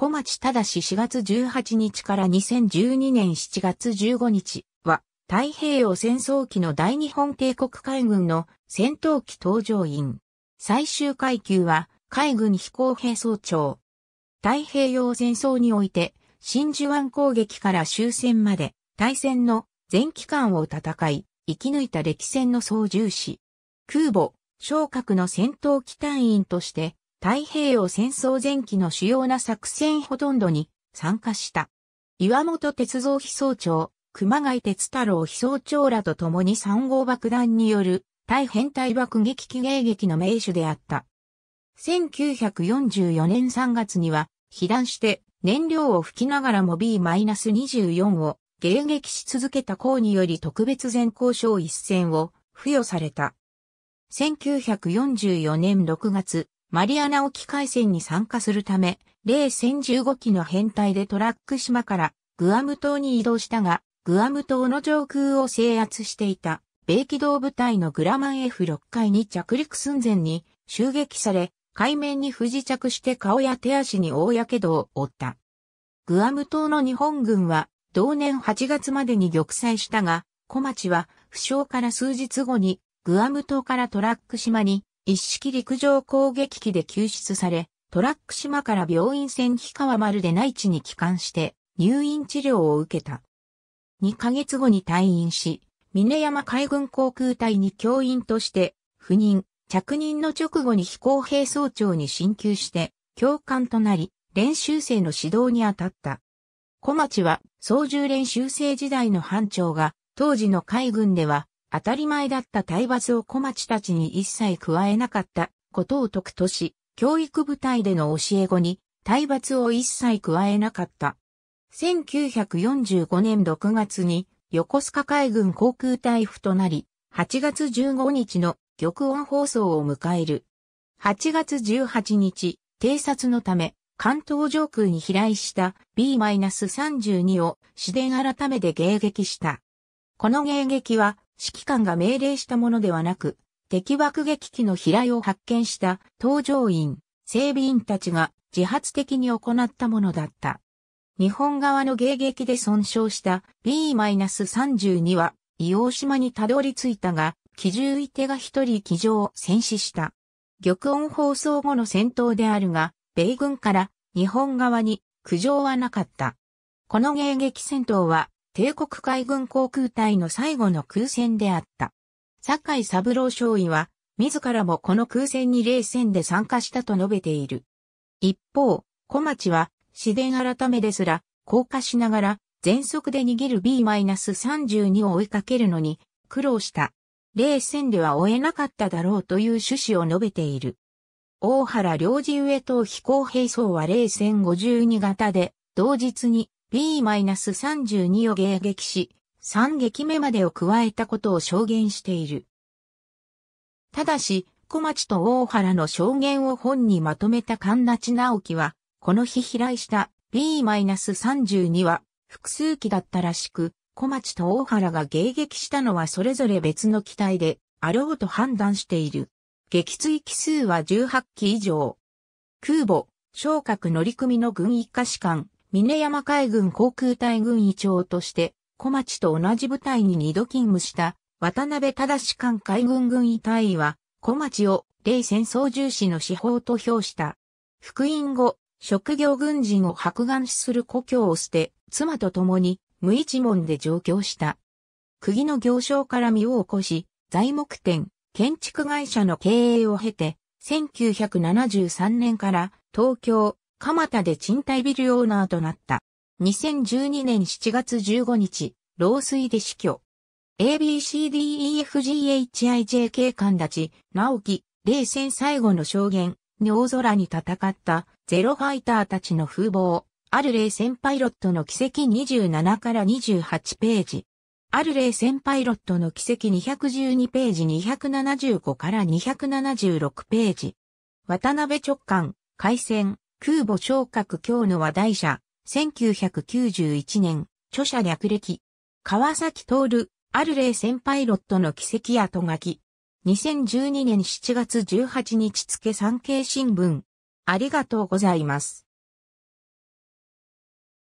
小町だし、4月18日から2012年7月15日は、太平洋戦争期の大日本帝国海軍の戦闘機搭乗員。最終階級は、海軍飛行兵総長。太平洋戦争において、真珠湾攻撃から終戦まで、大戦の全期間を戦い、生き抜いた歴戦の操縦士。空母、昇格の戦闘機隊員として、太平洋戦争前期の主要な作戦ほとんどに参加した。岩本鉄造飛総長、熊谷鉄太郎飛総長らと共に3号爆弾による大変態爆撃機迎撃の名手であった。1944年3月には、被弾して燃料を吹きながらも B-24 を迎撃し続けた功により特別全交渉一戦を付与された。1944年6月、マリアナ沖海戦に参加するため、零戦15機の編隊でトラック島からグアム島に移動したが、グアム島の上空を制圧していた、米機動部隊のグラマン F6 回に着陸寸前に襲撃され、海面に不時着して顔や手足に大火傷を負った。グアム島の日本軍は、同年8月までに玉砕したが、小町は、負傷から数日後に、グアム島からトラック島に一式陸上攻撃機で救出され、トラック島から病院船氷川丸で内地に帰還して入院治療を受けた。2ヶ月後に退院し、峰山海軍航空隊に教員として赴任、着任の直後に飛行兵総長に進級して教官となり、練習生の指導に当たった。小町は操縦練習生時代の班長が、当時の海軍では当たり前だった体罰を小町たちに一切加えなかったことを解くとし、教育部隊での教え子に体罰を一切加えなかった。1945年6月に横須賀海軍航空隊府となり、8月15日の玉音放送を迎える。8月18日、偵察のため、関東上空に飛来した B-32 を市電改めて迎撃した。この迎撃は指揮官が命令したものではなく、敵爆撃機の飛来を発見した搭乗員、整備員たちが自発的に行ったものだった。日本側の迎撃で損傷した B-32 は、伊王島にたどり着いたが、機銃射手が一人機上を戦死した。玉音放送後の戦闘であるが、米軍から日本側に苦情はなかった。この迎撃戦闘は帝国海軍航空隊の最後の空戦であった。坂井三郎少尉は、自らもこの空戦に冷戦で参加したと述べている。一方、小町は、自然改めですら、降下しながら、全速で逃げる B-32 を追いかけるのに、苦労した。冷戦では追えなかっただろうという趣旨を述べている。大原領事上等飛行兵装は冷戦52型で、同日に B-32 を迎撃し、3撃目までを加えたことを証言している。ただし、小町と大原の証言を本にまとめた神立直樹は、この日飛来した B-32 は複数機だったらしく、小町と大原が迎撃したのはそれぞれ別の機体であろうと判断している。撃墜機数は18機以上。空母、昇格乗組の軍一家士官、峰山海軍航空隊軍医長として、小町と同じ部隊に二度勤務した渡辺忠艦海軍軍医隊は、小町を霊戦争重視の司法と評した。復員後、職業軍人を白眼視する故郷を捨て、妻と共に無一門で上京した。釘の行商から身を起こし、材木店、建築会社の経営を経て、1973年から東京、蒲田で賃貸ビルオーナーとなった。2012年7月15日、老衰で死去。ABCDEFGHIJK 間立ち、直樹、冷戦最後の証言、大空に戦ったゼロファイターたちの風貌、ある冷戦パイロットの奇跡27から28ページ。ある冷戦パイロットの奇跡212ページ275から276ページ。渡辺直感、海戦、空母昇格今日の話題者、1991年、著者略歴。川崎徹、アルレイ先パイロットの奇跡やと書き。2012年7月18日付産経新聞。ありがとうございます。